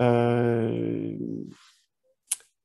Euh,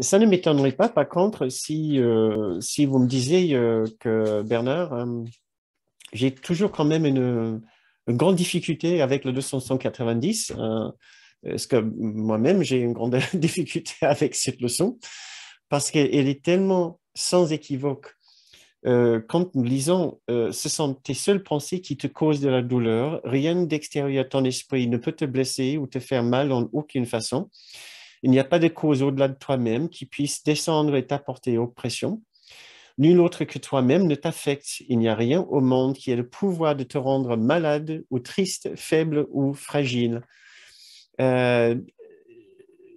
ça ne m'étonnerait pas, par contre, si, euh, si vous me disiez euh, que Bernard, j'ai toujours quand même une, grande difficulté avec le 290, parce que moi-même, j'ai une grande difficulté avec cette leçon, parce qu'elle est tellement sans équivoque euh, quand nous lisons, euh, ce sont tes seules pensées qui te causent de la douleur. Rien d'extérieur à ton esprit ne peut te blesser ou te faire mal en aucune façon. Il n'y a pas de cause au-delà de toi-même qui puisse descendre et t'apporter oppression. Nul autre que toi-même ne t'affecte. Il n'y a rien au monde qui ait le pouvoir de te rendre malade ou triste, faible ou fragile. Euh,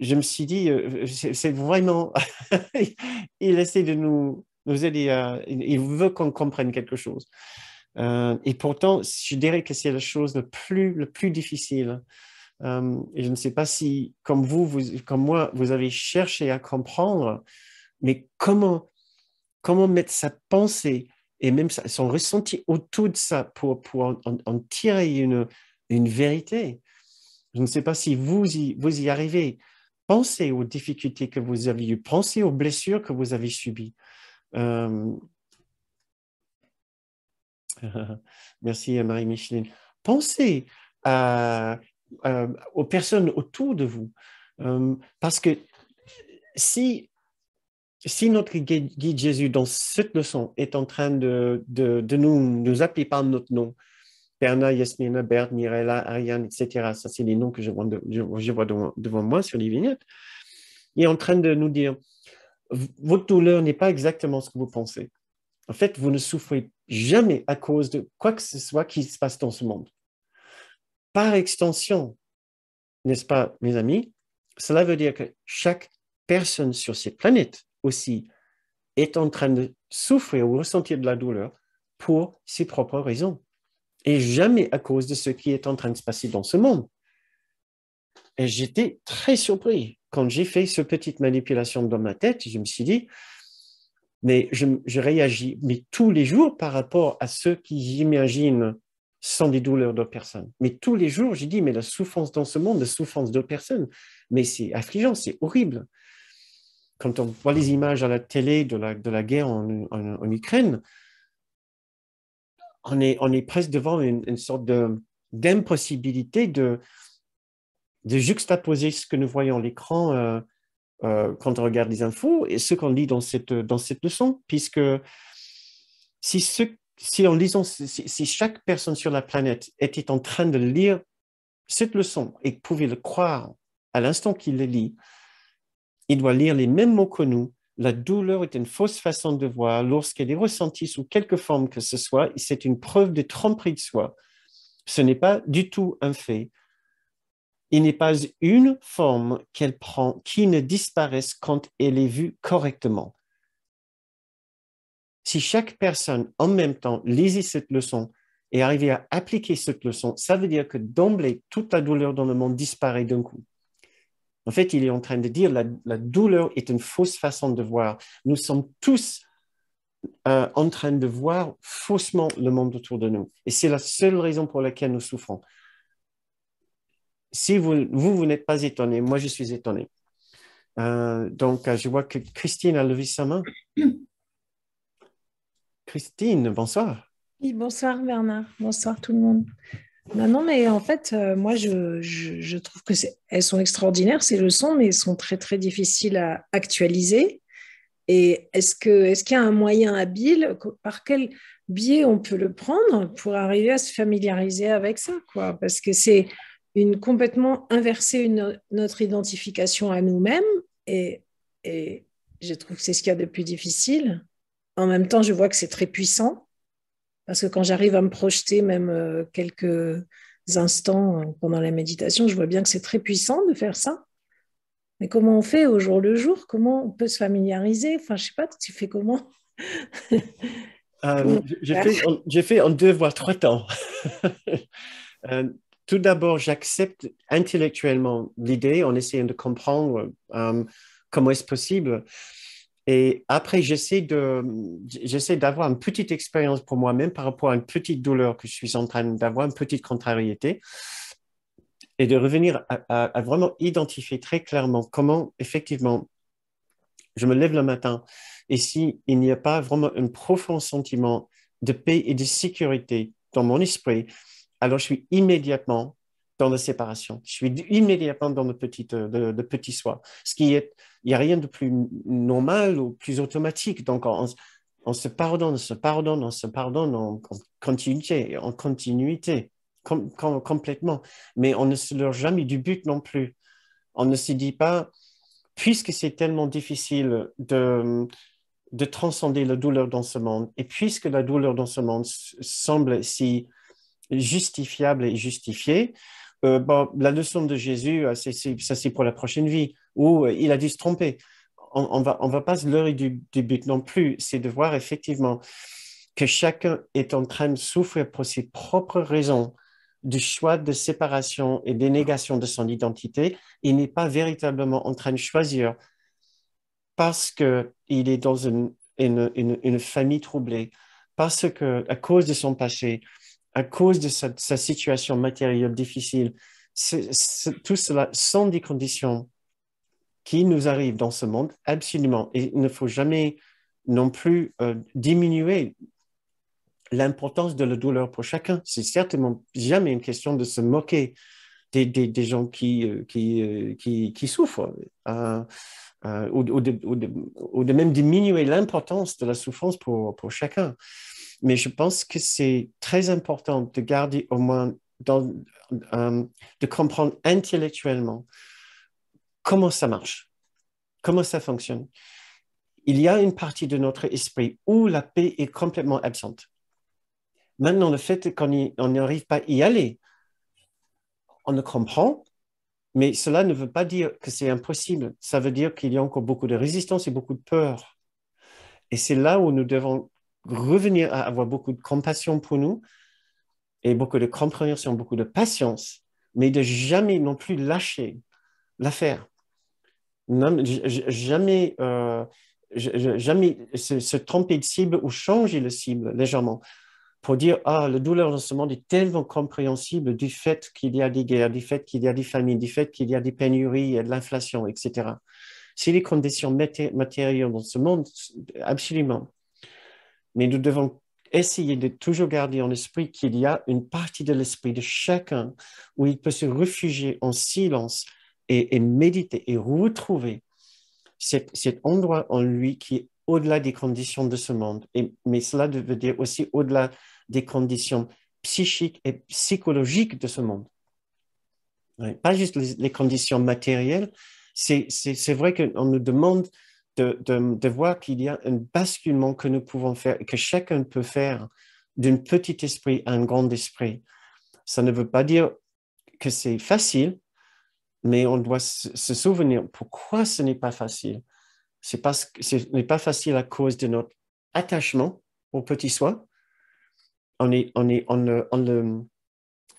je me suis dit, c'est vraiment, il essaie de nous euh, il veut qu'on comprenne quelque chose. Euh, et pourtant, je dirais que c'est la chose la plus, plus difficile. Euh, et je ne sais pas si, comme vous, comme moi, vous avez cherché à comprendre, mais comment, comment mettre sa pensée et même son ressenti autour de ça pour, pour en, tirer une, une vérité. Je ne sais pas si vous y, vous y arrivez. Pensez aux difficultés que vous avez eues, pensez aux blessures que vous avez subies, euh, merci à euh, Marie-Micheline. Pensez aux personnes autour de vous, euh, parce que si, si notre guide Jésus dans cette leçon est en train de, de, nous, nous appeler par notre nom, Bernard, Yasmina, Bert, Mirella, Ariane, etc. Ça, c'est les noms que je vois, devant, moi sur les vignettes. Il est en train de nous dire, votre douleur n'est pas exactement ce que vous pensez. En fait, vous ne souffrez jamais à cause de quoi que ce soit qui se passe dans ce monde. Par extension, n'est-ce pas, mes amis, cela veut dire que chaque personne sur cette planète aussi est en train de souffrir ou ressentir de la douleur pour ses propres raisons et jamais à cause de ce qui est en train de se passer dans ce monde. Et j'étais très surpris quand j'ai fait cette petite manipulation dans ma tête, je me suis dit, mais je, réagis, mais tous les jours par rapport à ceux qui j'imagine sans des douleurs de personne. Mais tous les jours, j'ai dit, mais la souffrance dans ce monde, la souffrance de personne, mais c'est affligeant, c'est horrible. Quand on voit les images à la télé de la, de la guerre en, Ukraine, on est, on est presque devant une, une sorte d'impossibilité de, de juxtaposer ce que nous voyons à l'écran euh, euh, quand on regarde les infos et ce qu'on lit dans cette, leçon, puisque si, si, en lisant, si chaque personne sur la planète était en train de lire cette leçon et pouvait le croire à l'instant qu'il le lit, il doit lire les mêmes mots que nous. La douleur est une fausse façon de voir. Lorsqu'elle est ressentie sous quelque forme que ce soit, c'est une preuve de tromperie de soi. Ce n'est pas du tout un fait. Il n'est pas une forme qu'elle prend qui ne disparaisse quand elle est vue correctement. Si chaque personne en même temps lisait cette leçon et arrivait à appliquer cette leçon, ça veut dire que d'emblée, toute la douleur dans le monde disparaît d'un coup. En fait, il est en train de dire la, la douleur est une fausse façon de voir. Nous sommes tous euh, en train de voir faussement le monde autour de nous. Et c'est la seule raison pour laquelle nous souffrons si vous, vous, n'êtes pas étonné, moi, je suis étonné. Euh, donc, euh, je vois que Christine a levé sa main. Christine, bonsoir. Oui, bonsoir Bernard, bonsoir tout le monde. Non, bah non, mais en fait, euh, moi, je, trouve que elles sont extraordinaires, ces leçons, mais elles sont très, très difficiles à actualiser. Et est-ce qu'il est y a un moyen habile Par quel biais on peut le prendre pour arriver à se familiariser avec ça quoi Parce que c'est une complètement inversée une, notre identification à nous-mêmes. Et, je trouve que c'est ce qu'il y a de plus difficile. En même temps, je vois que c'est très puissant. Parce que quand j'arrive à me projeter même euh, quelques instants euh, pendant la méditation, je vois bien que c'est très puissant de faire ça. Mais comment on fait au jour le jour Comment on peut se familiariser Enfin, je sais pas, tu fais comment J'ai fait, fait, en deux voire trois temps. euh, tout d'abord, j'accepte intellectuellement l'idée en essayant de comprendre euh, comment est-ce possible. Et après, j'essaie j'essaie d'avoir une petite expérience pour moi-même par rapport à une petite douleur que je suis en train d'avoir, une petite contrariété, et de revenir à, vraiment identifier très clairement comment effectivement je me lève le matin et s'il il n'y a pas vraiment un profond sentiment de paix et de sécurité dans mon esprit, alors je suis immédiatement dans la séparation. Je suis immédiatement dans le petit, euh, de petit soi. Ce qui est, il n'y a rien de plus normal ou plus automatique. Donc, on, se pardonne, on se pardonne, on se pardonne en, continuité, en continuité, complètement. Mais on ne se leur jamais du but non plus. On ne se dit pas, puisque c'est tellement difficile de, de transcender la douleur dans ce monde, et puisque la douleur dans ce monde semble si justifiable et justifié. Euh, bon, la leçon de Jésus, euh, ça c'est pour la prochaine vie, où euh, il a dû se tromper. On ne va, on va pas se leurrer du, but non plus, c'est de voir effectivement que chacun est en train de souffrir pour ses propres raisons du choix de séparation et des de son identité, il n'est pas véritablement en train de choisir parce qu'il est dans une, une famille troublée, parce que à cause de son passé, à cause de sa, situation matérielle difficile, tout cela sont des conditions qui nous arrivent dans ce monde, absolument. Et il ne faut jamais non plus euh, diminuer l'importance de la douleur pour chacun. C'est certainement jamais une question de se moquer des, gens qui, euh, euh, qui, qui, souffrent, hein, ou, de, de, même diminuer l'importance de la souffrance pour, pour chacun. Mais je pense que c'est très important de garder au moins, dans, euh, de comprendre intellectuellement comment ça marche, comment ça fonctionne. Il y a une partie de notre esprit où la paix est complètement absente. Maintenant, le fait qu'on n'arrive pas à y aller, on le comprend, mais cela ne veut pas dire que c'est impossible. Ça veut dire qu'il y a encore beaucoup de résistance et beaucoup de peur. Et c'est là où nous devons revenir à avoir beaucoup de compassion pour nous et beaucoup de compréhension, beaucoup de patience, mais de jamais non plus lâcher l'affaire. Jamais, euh, jamais se, tromper de cible ou changer le cible légèrement pour dire Ah, la douleur dans ce monde est tellement compréhensible du fait qu'il y a des guerres, du fait qu'il y a des famines, du fait qu'il y a des pénuries, de l'inflation, etc. Si les conditions matérielles dans ce monde, absolument. Mais nous devons essayer de toujours garder en esprit qu'il y a une partie de l'esprit de chacun où il peut se réfugier en silence et, méditer et retrouver cet, endroit en lui qui est au-delà des conditions de ce monde. Et, mais cela veut dire aussi au-delà des conditions psychiques et psychologiques de ce monde. Pas juste les, les conditions matérielles. C'est vrai qu'on nous demande de, de, voir qu'il y a un basculement que nous pouvons faire, que chacun peut faire d'un petit esprit à un grand esprit. Ça ne veut pas dire que c'est facile, mais on doit se souvenir pourquoi ce n'est pas facile. C'est parce que ce n'est pas facile à cause de notre attachement au petit soi. On est, on est,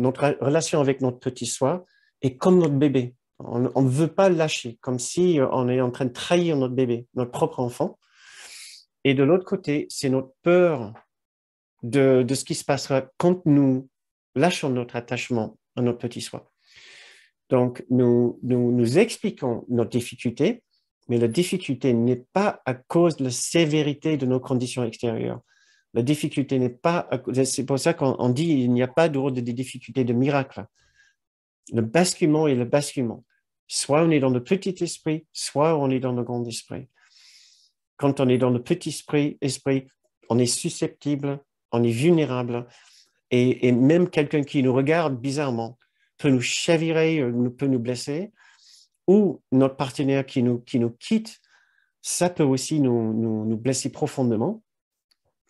notre relation avec notre petit soi est comme notre bébé. On ne veut pas lâcher, comme si euh, on est en train de trahir notre bébé, notre propre enfant. Et de l'autre côté, c'est notre peur de, ce qui se passera quand nous lâchons notre attachement à notre petit soi. Donc, nous, nous, expliquons notre difficulté, mais la difficulté n'est pas à cause de la sévérité de nos conditions extérieures. La difficulté n'est pas. C'est pour ça qu'on dit il n'y a pas de, des difficultés de miracle. Le basculement est le basculement. Soit on est dans le petit esprit, soit on est dans le grand esprit. Quand on est dans le petit esprit, esprit on est susceptible, on est vulnérable. Et, même quelqu'un qui nous regarde bizarrement peut nous chavirer, euh, peut nous blesser. Ou notre partenaire qui nous, qui nous quitte, ça peut aussi nous, nous, nous blesser profondément.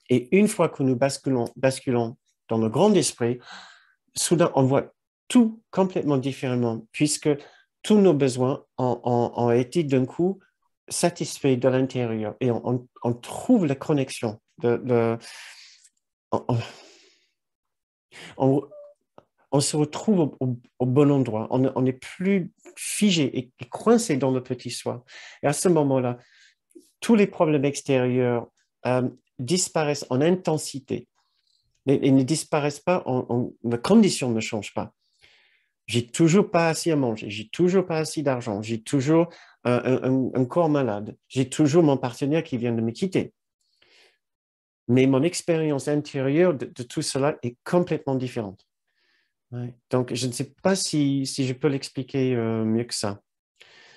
Et une fois que nous basculons, basculons dans le grand esprit, soudain, on voit tout complètement différemment, puisque tous nos besoins ont, été d'un coup satisfaits de l'intérieur et on, trouve la connexion. De, on, se retrouve au, bon endroit. On n'est plus figé et, coincé dans le petit soi. Et à ce moment-là, tous les problèmes extérieurs euh, disparaissent en intensité. Et, ne disparaissent pas, en, en, la condition ne change pas j'ai toujours pas assez à manger, j'ai toujours pas assez d'argent, j'ai toujours un, corps malade, j'ai toujours mon partenaire qui vient de me quitter. Mais mon expérience intérieure de, tout cela est complètement différente. Donc, je ne sais pas si, si je peux l'expliquer euh, mieux que ça.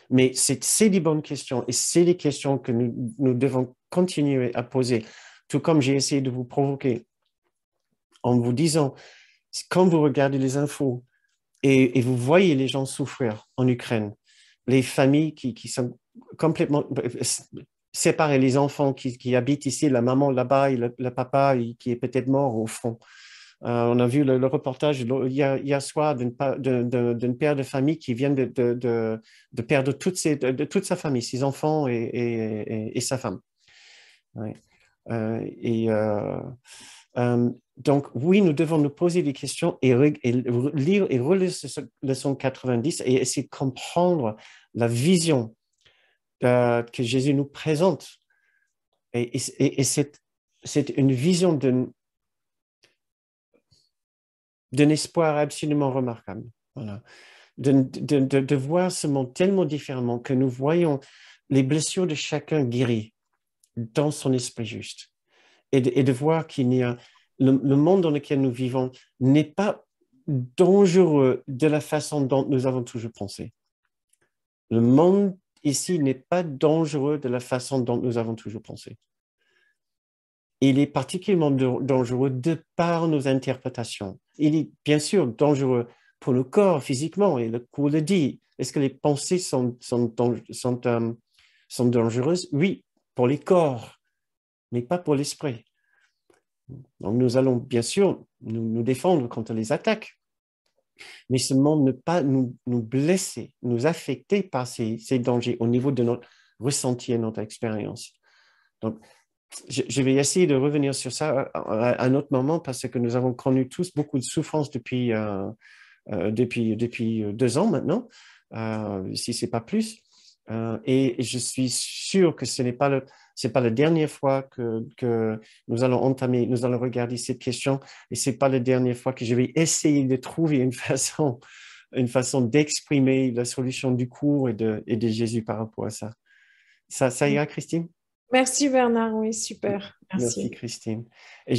Mais c'est des bonnes questions et c'est des questions que nous, nous devons continuer à poser, tout comme j'ai essayé de vous provoquer en vous disant, quand vous regardez les infos, et, vous voyez les gens souffrir en Ukraine, les familles qui, sont complètement euh, séparées, les enfants qui, habitent ici, la maman là-bas et le, papa qui est peut-être mort au front. Euh, on a vu le, reportage hier, soir d'une père de famille qui vient de, de perdre toute, sa famille, ses enfants et, sa femme. Euh, et euh, donc, oui, nous devons nous poser des questions et, lire et relire ce leçon 90 et essayer de comprendre la vision euh, que Jésus nous présente. Et, c'est une vision d'un espoir absolument remarquable. Voilà. De, de, voir ce monde tellement différemment que nous voyons les blessures de chacun guéries dans son esprit juste et de, voir qu'il n'y a le, monde dans lequel nous vivons n'est pas dangereux de la façon dont nous avons toujours pensé. Le monde ici n'est pas dangereux de la façon dont nous avons toujours pensé. Il est particulièrement dangereux de par nos interprétations. Il est bien sûr dangereux pour le corps physiquement, et le coup le dit. Est-ce que les pensées sont, sont euh, dangereuses Oui, pour les corps mais pas pour l'esprit. Donc nous allons bien sûr nous, défendre contre les attaques, mais seulement ne pas nous, blesser, nous affecter par ces, dangers au niveau de notre ressenti et notre expérience. Donc je, vais essayer de revenir sur ça à, un autre moment parce que nous avons connu tous beaucoup de souffrances depuis, euh, euh, depuis, depuis deux ans maintenant, euh, si ce n'est pas plus. Euh, et je suis sûr que ce n'est pas, le, pas la dernière fois que, que, nous allons entamer, nous allons regarder cette question, et ce n'est pas la dernière fois que je vais essayer de trouver une façon, une façon d'exprimer la solution du cours et de, et de, Jésus par rapport à ça. Ça, ça ira, Christine Merci Bernard, oui, super. Merci, Merci Christine. Et